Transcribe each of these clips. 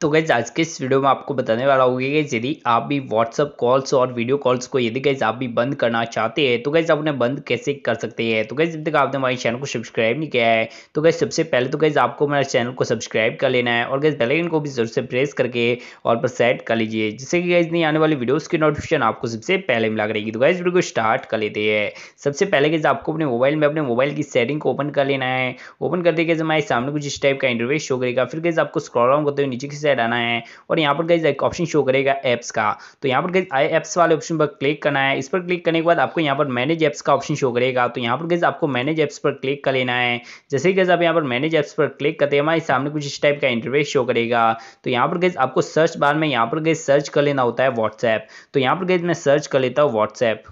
तो गैज़ आज के इस वीडियो में आपको बताने वाला होगी कि यदि आप भी व्हाट्सअप कॉल्स और वीडियो कॉल्स को यदि गैज़ आप भी बंद करना चाहते हैं तो गैज़ आप उन्हें बंद कैसे कर सकते हैं तो गैज़ जब तक आपने हमारे चैनल को सब्सक्राइब नहीं किया है तो गैज़ सबसे पहले तो गैज़ आपको मेरे चैनल को सब्सक्राइब कर लेना है और गैस बेलाइन को भी जरूर से प्रेस करके और पर सेट कर लीजिए जिससे कि गैज़ नहीं आने वाली वीडियोज़ की नोटिफिकेशन आपको सबसे पहले मिला रहेगी तो गैस वीडियो को स्टार्ट कर लेते हैं सबसे पहले गैस आपको अपने मोबाइल में अपने मोबाइल की सेटिंग को ओपन कर लेना है ओपन करते गैज़ हमारे सामने कुछ इस टाइप का इंटरव्यू शो करेगा फिर गैस आपको स्क्रॉल डाउन करते हुए नीचे साइड आना है और यहाँ पर गई एक ऑप्शन शो करेगा ऐप्स का तो यहाँ पर गई आई एप्स वाले ऑप्शन पर क्लिक करना है इस पर क्लिक करने के बाद आपको यहाँ पर मैनेज ऐप्स का ऑप्शन शो करेगा तो यहाँ पर गई आपको मैनेज ऐप्स पर क्लिक कर लेना है जैसे ही गैस आप यहाँ पर मैनेज ऐप्स पर क्लिक करते हैं हमारे सामने कुछ इस टाइप का इंटरफेस शो करेगा तो यहाँ पर गई आपको सर्च बार में यहाँ पर गई सर्च कर लेना होता है व्हाट्सएप तो यहाँ पर गई मैं सर्च कर लेता हूँ व्हाट्सएप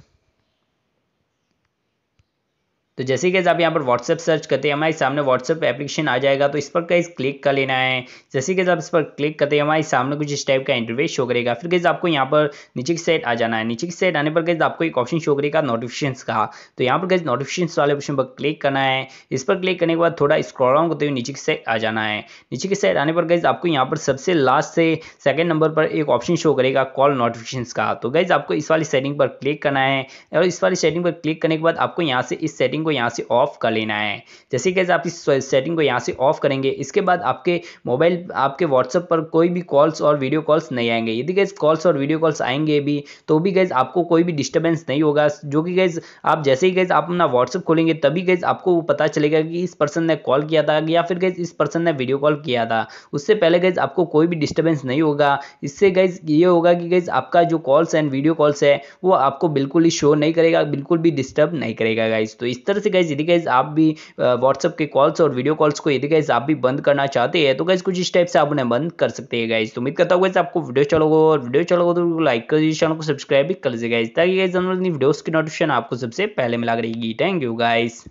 तो जैसे कि आप यहाँ पर व्हाट्सएप सर्च करते हैं हमारे सामने व्हाट्सएप एप्लीकेशन आ जाएगा तो इस पर कई क्लिक कर लेना है जैसे कि आप इस पर क्लिक करते हैं हमारे सामने कुछ इस टाइप का इंटरव्यू शो करेगा फिर कैसे आपको यहाँ पर नीचे की साइड आ जाना है नीचे की साइड आने पर कैसे आपको एक ऑप्शन शो करेगा नोटिफिकेशन का तो यहाँ पर कैसे नोटिफिकेशन वाले ऑप्शन पर क्लिक करना है इस पर क्लिक करने के बाद थोड़ा स्क्रॉल डाउन करते हुए नीचे की साइड आ जाना है नीचे की साइड आने पर कैसे आपको यहाँ पर सबसे लास्ट से सेकेंड नंबर पर एक ऑप्शन शो करेगा कॉल नोटिफिकेशन का तो गैस आपको इस वाली सेटिंग पर क्लिक करना है और इस वाली सेटिंग पर क्लिक करने के बाद आपको यहाँ से इस सेटिंग सेटिंग को यहाँ से ऑफ कर लेना है जैसे कि आप इस सेटिंग को यहाँ से ऑफ करेंगे इसके बाद आपके मोबाइल आपके व्हाट्सअप पर कोई भी कॉल्स और वीडियो कॉल्स नहीं आएंगे यदि गैस कॉल्स और वीडियो कॉल्स आएंगे भी तो भी गैस आपको कोई भी डिस्टर्बेंस नहीं होगा जो कि गैस आप जैसे ही गैस आप अपना व्हाट्सअप खोलेंगे तभी गैस आपको पता चलेगा कि इस पर्सन ने कॉल किया था या फिर गैस इस पर्सन ने वीडियो कॉल किया था उससे पहले गैस आपको कोई भी डिस्टर्बेंस नहीं होगा इससे गैस ये होगा कि गैस आपका जो कॉल्स एंड वीडियो कॉल्स है वो आपको बिल्कुल ही शो नहीं करेगा बिल्कुल भी डिस्टर्ब नहीं करेगा गाइज तो इस तरह तरह से गाइज यदि गाइज आप भी व्हाट्सअप के कॉल्स और वीडियो कॉल्स को यदि गाइज आप भी बंद करना चाहते हैं तो गाइज कुछ इस टाइप से आप उन्हें बंद कर सकते हैं गाइज तो उम्मीद करता हूँ गाइज आपको वीडियो चलोगे अच्छा और वीडियो चलोगे अच्छा तो लाइक कर दीजिए चैनल को सब्सक्राइब भी कर लीजिए गाइज ताकि गाइज हम अपनी वीडियोज़ की नोटिफिकेशन आपको सबसे पहले मिला रहेगी थैंक यू गाइज